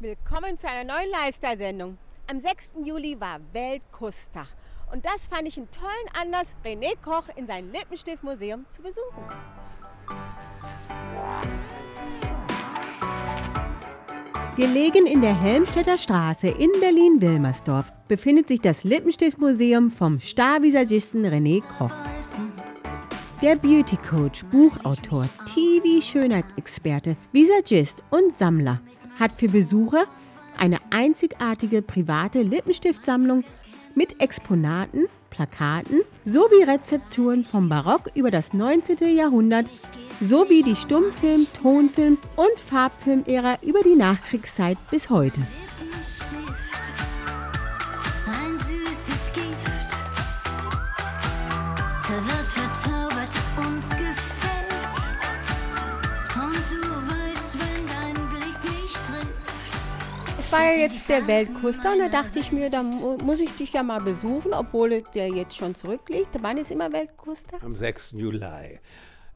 Willkommen zu einer neuen Lifestyle-Sendung. Am 6. Juli war Weltkusstag. Und das fand ich einen tollen Anlass, René Koch in sein Lippenstiftmuseum zu besuchen. Gelegen in der Helmstädter Straße in Berlin-Wilmersdorf, befindet sich das Lippenstiftmuseum vom Starvisagisten René Koch. Der Beauty Coach, Buchautor, TV-Schönheitsexperte, Visagist und Sammler hat für Besucher eine einzigartige private Lippenstiftsammlung mit Exponaten, Plakaten sowie Rezepturen vom Barock über das 19. Jahrhundert sowie die Stummfilm, Tonfilm und Farbfilmära über die Nachkriegszeit bis heute. das war ja jetzt der Weltkuster und da dachte ich mir, da muss ich dich ja mal besuchen, obwohl der jetzt schon zurückliegt. Wann ist immer Weltkuster? Am 6. Juli.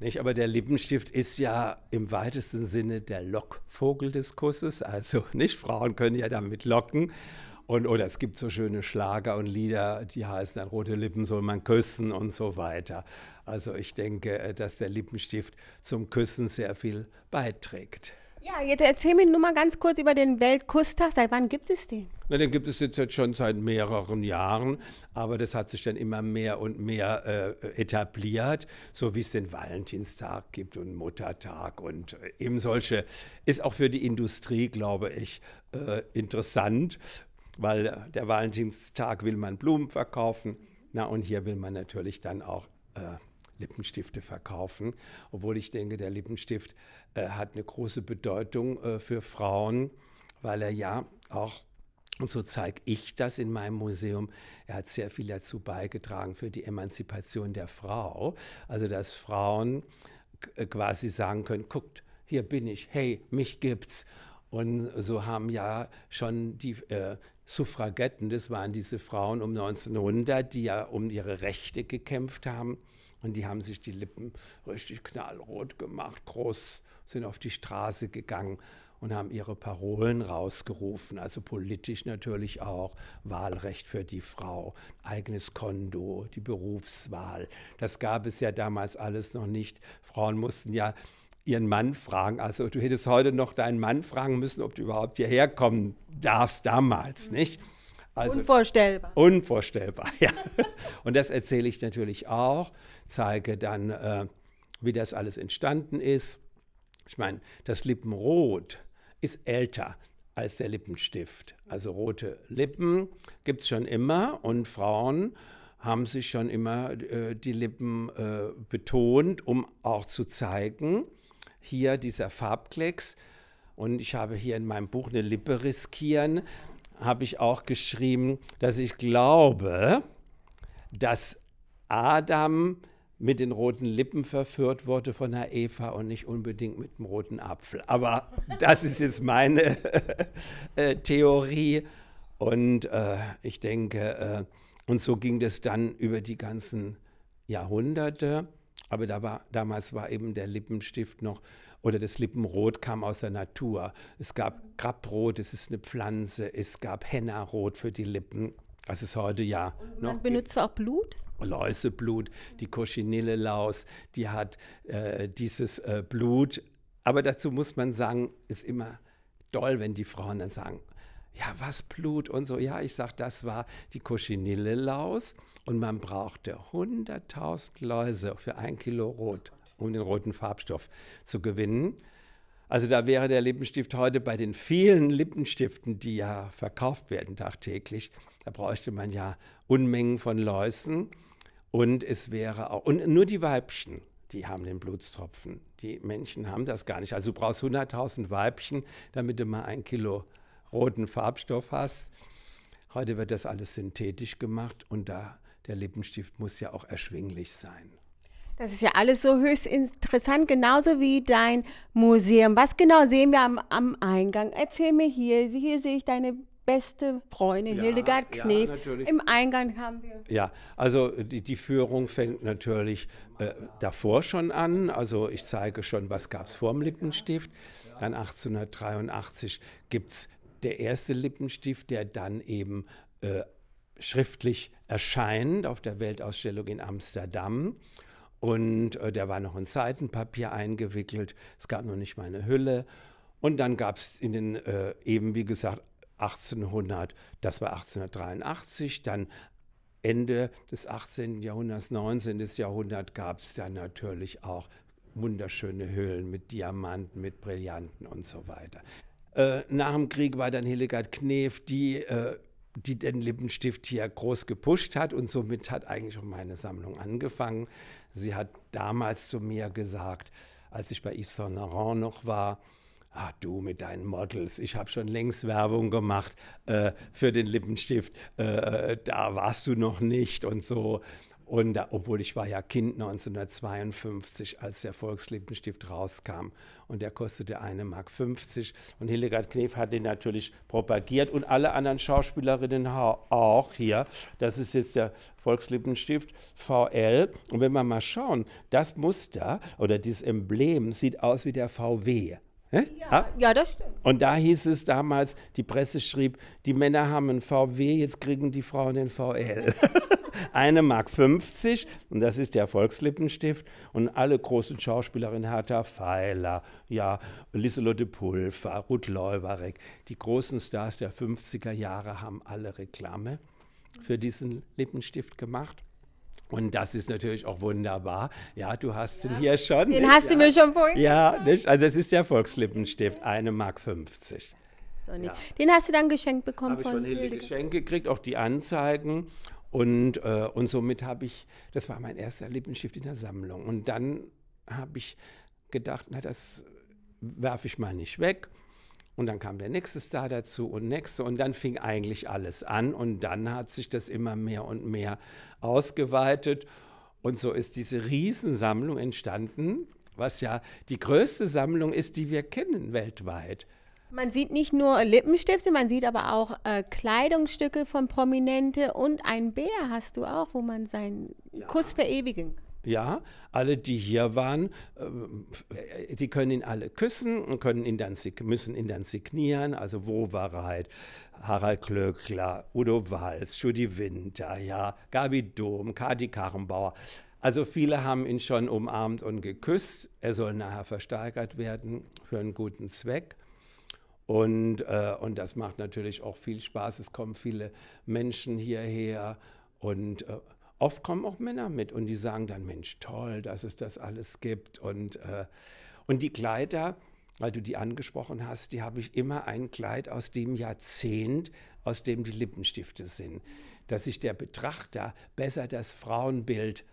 Nicht? Aber der Lippenstift ist ja im weitesten Sinne der Lockvogel des Kusses. Also nicht Frauen können ja damit locken. Und, oder es gibt so schöne Schlager und Lieder, die heißen dann rote Lippen soll man küssen und so weiter. Also ich denke, äh, dass der Lippenstift zum Küssen sehr viel beiträgt. Ja, jetzt erzähl mir nur mal ganz kurz über den Weltkusstag. Seit wann gibt es den? Na, den gibt es jetzt, schon seit mehreren Jahren, aber das hat sich dann immer mehr und mehr äh, etabliert, so wie es den Valentinstag gibt und Muttertag und äh, eben solche. Ist auch für die Industrie, glaube ich, äh, interessant, weil äh, der Valentinstag will man Blumen verkaufen, na und hier will man natürlich dann auch äh, Lippenstifte verkaufen, obwohl ich denke, der Lippenstift äh, hat eine große Bedeutung äh, für Frauen, weil er ja auch und so zeige ich das in meinem Museum. Er hat sehr viel dazu beigetragen für die Emanzipation der Frau. Also, dass Frauen äh, quasi sagen können, guckt, hier bin ich, hey, mich gibt's. Und so haben ja schon die äh, Suffragetten, das waren diese Frauen um 1900, die ja um ihre Rechte gekämpft haben, und die haben sich die Lippen richtig knallrot gemacht, groß, sind auf die Straße gegangen und haben ihre Parolen rausgerufen, also politisch natürlich auch, Wahlrecht für die Frau, eigenes Kondo, die Berufswahl. Das gab es ja damals alles noch nicht. Frauen mussten ja ihren Mann fragen. Also du hättest heute noch deinen Mann fragen müssen, ob du überhaupt hierher kommen darfst damals, nicht? Also, unvorstellbar. Unvorstellbar, ja. Und das erzähle ich natürlich auch, zeige dann, äh, wie das alles entstanden ist. Ich meine, das Lippenrot ist älter als der Lippenstift. Also rote Lippen gibt es schon immer und Frauen haben sich schon immer äh, die Lippen äh, betont, um auch zu zeigen, hier dieser Farbklecks. Und ich habe hier in meinem Buch eine Lippe riskieren habe ich auch geschrieben, dass ich glaube, dass Adam mit den roten Lippen verführt wurde von der Eva und nicht unbedingt mit dem roten Apfel. Aber das ist jetzt meine äh, Theorie. Und äh, ich denke, äh, und so ging das dann über die ganzen Jahrhunderte. Aber da war, damals war eben der Lippenstift noch oder das Lippenrot kam aus der Natur. Es gab Grapprot, es ist eine Pflanze, es gab Hennarot für die Lippen. Das ist heute ja. Und man benutzt auch Blut? Läuseblut, die Cochinillelaus, die hat äh, dieses äh, Blut. Aber dazu muss man sagen, ist immer doll, wenn die Frauen dann sagen, ja, was Blut und so. Ja, ich sage, das war die Coschinille-Laus und man brauchte 100.000 Läuse für ein Kilo Rot, um den roten Farbstoff zu gewinnen. Also da wäre der Lippenstift heute bei den vielen Lippenstiften, die ja verkauft werden tagtäglich, da bräuchte man ja Unmengen von Läusen und es wäre auch und nur die Weibchen, die haben den Blutstropfen. Die Männchen haben das gar nicht. Also du brauchst 100.000 Weibchen, damit du mal ein Kilo roten Farbstoff hast. Heute wird das alles synthetisch gemacht und da der Lippenstift muss ja auch erschwinglich sein. Das ist ja alles so höchst interessant, genauso wie dein Museum. Was genau sehen wir am, am Eingang? Erzähl mir hier, hier sehe ich deine beste Freundin ja, Hildegard Knef. Ja, Im Eingang haben wir. Ja, also die, die Führung fängt natürlich äh, davor schon an. Also ich zeige schon, was gab es vor dem Lippenstift. Dann 1883 gibt es der erste Lippenstift, der dann eben äh, schriftlich erscheint auf der Weltausstellung in Amsterdam. Und äh, der war noch in Seitenpapier eingewickelt. Es gab noch nicht mal eine Hülle. Und dann gab es in den äh, eben, wie gesagt, 1800, das war 1883, dann Ende des 18. Jahrhunderts, 19. Jahrhundert gab es dann natürlich auch wunderschöne Höhlen mit Diamanten, mit Brillanten und so weiter. Äh, nach dem Krieg war dann Hildegard Knef, die, äh, die den Lippenstift hier groß gepusht hat und somit hat eigentlich auch meine Sammlung angefangen. Sie hat damals zu mir gesagt, als ich bei Yves Saint Laurent noch war, Ach du mit deinen Models, ich habe schon längst Werbung gemacht äh, für den Lippenstift, äh, äh da warst du noch nicht und so. Und da, obwohl ich war ja Kind 1952, als der Volkslippenstift rauskam. Und der kostete 1,50 Mark. 50. Und Hildegard Knef hat den natürlich propagiert und alle anderen Schauspielerinnen auch hier. Das ist jetzt der Volkslippenstift VL. Und wenn wir mal schauen, das Muster oder dieses Emblem sieht aus wie der VW. Ja, ja, das stimmt. Und da hieß es damals, die Presse schrieb, die Männer haben einen VW, jetzt kriegen die Frauen den VL. eine Mark 50 und das ist der Volkslippenstift und alle großen Schauspielerinnen, Hertha Pfeiler, ja, Liselotte Pulver, Ruth Leubarek, die großen Stars der 50er Jahre haben alle Reklame für diesen Lippenstift gemacht. Und das ist natürlich auch wunderbar. Ja, du hast ja. ihn hier schon. Den nicht? hast ja. du mir schon vorhin. Ja, nicht? also es ist der Volkslippenstift, eine Mark 50. So ja. Den hast du dann geschenkt bekommen Hab von ich von Hilde geschenkt gekriegt, auch die Anzeigen. Und, äh, und somit habe ich, das war mein erster Lippenstift in der Sammlung. Und dann habe ich gedacht, na, das werfe ich mal nicht weg. Und dann kam der nächste Star dazu und nächste und dann fing eigentlich alles an und dann hat sich das immer mehr und mehr ausgeweitet und so ist diese Riesensammlung entstanden, was ja die größte Sammlung ist, die wir kennen weltweit. Man sieht nicht nur Lippenstifte, man sieht aber auch äh, Kleidungsstücke von Prominente und ein Bär hast du auch, wo man seinen ja. Kuss verewigen kann. Ja, alle, die hier waren, äh, die können ihn alle küssen und können ihn dann, müssen ihn dann signieren. Also wo war halt? Harald Klöckler, Udo Walz, Judy Winter, ja, Gabi Dom, Kadi Karrenbauer. Also viele haben ihn schon umarmt und geküsst. Er soll nachher versteigert werden für einen guten Zweck. Und, äh, und das macht natürlich auch viel Spaß. Es kommen viele Menschen hierher und äh, oft kommen auch Männer mit und die sagen dann, Mensch, toll, dass es das alles gibt. Und, äh, und die Kleider, weil du die angesprochen hast, die habe ich immer ein Kleid aus dem Jahrzehnt, aus dem die Lippenstifte sind, dass sich der Betrachter besser das Frauenbild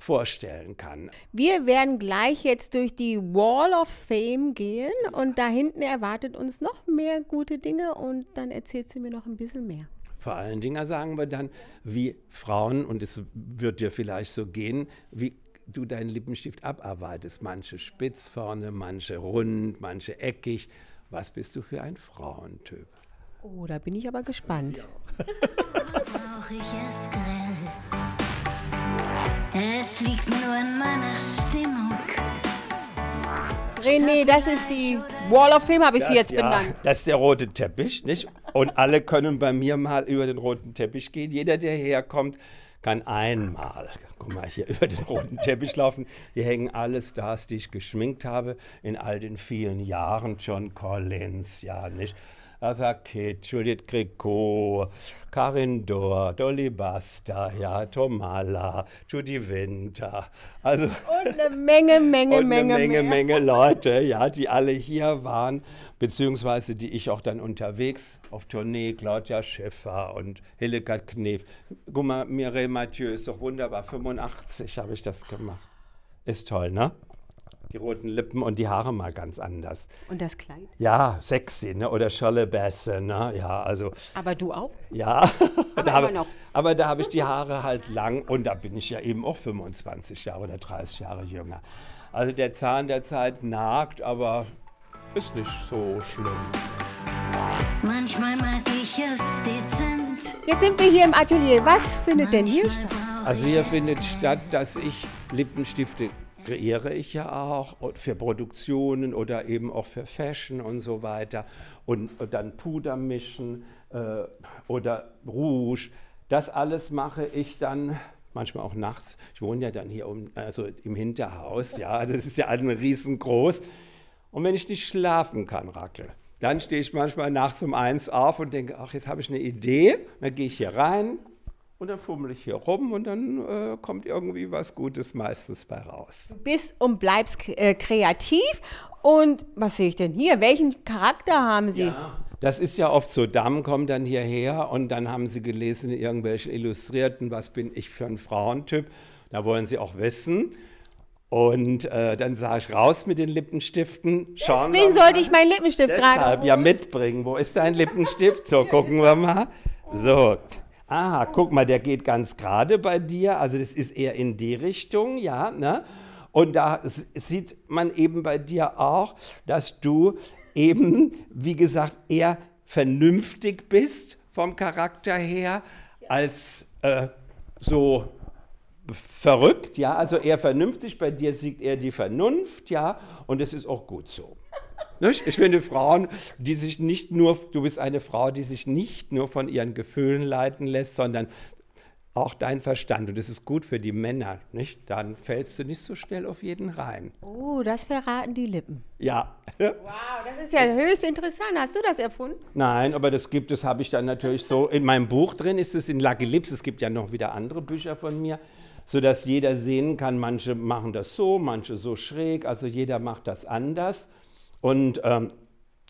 vorstellen kann. Wir werden gleich jetzt durch die Wall of Fame gehen und da hinten erwartet uns noch mehr gute Dinge und dann erzählt sie mir noch ein bisschen mehr. Vor allen Dingen sagen wir dann, wie Frauen, und es wird dir vielleicht so gehen, wie du deinen Lippenstift abarbeitest. Manche spitz vorne, manche rund, manche eckig. Was bist du für ein Frauentyp? Oh, da bin ich aber gespannt. Brauche ich es grell? Es liegt nur in meiner Stimmung. René, das ist die Wall of Fame, habe ich das, sie jetzt ja, benannt. Das ist der rote Teppich, nicht? Und alle können bei mir mal über den roten Teppich gehen. Jeder, der herkommt, kann einmal, guck mal, hier über den roten Teppich laufen. Hier hängen alle Stars, die ich geschminkt habe in all den vielen Jahren. John Collins, ja, nicht? Kitt, Juliette Greco, Karin Dor, Dolly Basta, ja, Tomala, Judy Winter. Also und eine Menge, Menge, und Menge, eine Menge, Menge, Leute, ja, die alle hier waren, beziehungsweise die ich auch dann unterwegs auf Tournee, Claudia Schiffer und Hildegard Knef. Guck mal, Mireille Mathieu ist doch wunderbar, 85 habe ich das gemacht. Ist toll, ne? die roten Lippen und die Haare mal ganz anders. Und das Kleid? Ja, sexy, ne? Oder Scholle Bässe, ne? Ja, also. Aber du auch? Ja. Aber da habe, noch. Aber ich die Haare halt lang und da bin ich ja eben auch 25 Jahre oder 30 Jahre jünger. Also der Zahn der Zeit nagt, aber ist nicht so schlimm. Manchmal mag ich es dezent. Jetzt sind wir hier im Atelier. Was findet Manchmal denn hier statt? Also hier findet statt, dass ich Lippenstifte kreiere ich ja auch für Produktionen oder eben auch für Fashion und so weiter. Und, und dann Puder mischen äh, oder Rouge. Das alles mache ich dann manchmal auch nachts. Ich wohne ja dann hier um, also im Hinterhaus, ja, das ist ja alles riesengroß. Und wenn ich nicht schlafen kann, Rackel, dann stehe ich manchmal nachts um eins auf und denke, ach, jetzt habe ich eine Idee. Dann gehe ich hier rein, und dann fummel ich hier rum und dann äh, kommt irgendwie was Gutes meistens bei raus. Du bist und bleibst äh, kreativ. Und was sehe ich denn hier? Welchen Charakter haben Sie? Ja. Das ist ja oft so, Damen kommen dann hierher und dann haben sie gelesen, in irgendwelchen Illustrierten, was bin ich für ein Frauentyp. Da wollen sie auch wissen. Und äh, dann sah ich raus mit den Lippenstiften. Schauen Deswegen sollte ich meinen Lippenstift deshalb gerade. ja mitbringen. Wo ist dein Lippenstift? So, gucken wir mal. So, Aha, guck mal, der geht ganz gerade bei dir. Also das ist eher in die Richtung, ja. Ne? Und da sieht man eben bei dir auch, dass du eben, wie gesagt, eher vernünftig bist vom Charakter her als äh, so verrückt, ja. Also eher vernünftig. Bei dir siegt eher die Vernunft, ja. Und das ist auch gut so. Nicht? Ich finde Frauen, die sich nicht nur, du bist eine Frau, die sich nicht nur von ihren Gefühlen leiten lässt, sondern auch dein Verstand. Und das ist gut für die Männer, nicht? Dann fällst du nicht so schnell auf jeden rein. Oh, das verraten die Lippen. Ja. Wow, das ist ja höchst interessant. Hast du das erfunden? Nein, aber das gibt es, habe ich dann natürlich so. In meinem Buch drin ist es in Lagelips. Es gibt ja noch wieder andere Bücher von mir, sodass jeder sehen kann, manche machen das so, manche so schräg. Also jeder macht das anders. Und ähm,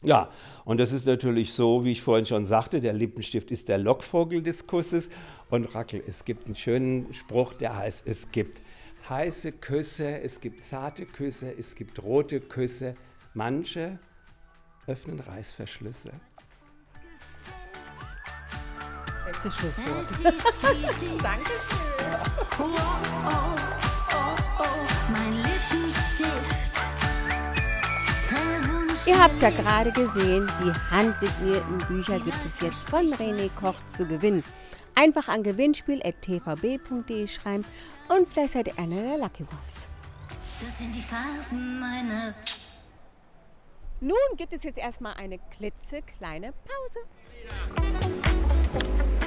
ja, und das ist natürlich so, wie ich vorhin schon sagte, der Lippenstift ist der Lockvogel des Kusses. Und Rackel, es gibt einen schönen Spruch, der heißt, es gibt heiße Küsse, es gibt zarte Küsse, es gibt rote Küsse. Manche öffnen Reißverschlüsse. Echtes Schlusswort. Danke. Ihr habt ja gerade gesehen, die handsignierten Bücher gibt es jetzt von René Koch zu gewinnen. Einfach an gewinnspiel.tvb.de schreiben und vielleicht seid ihr einer der Lucky Ones. Das sind die Farben meiner. Nun gibt es jetzt erstmal eine klitzekleine Pause.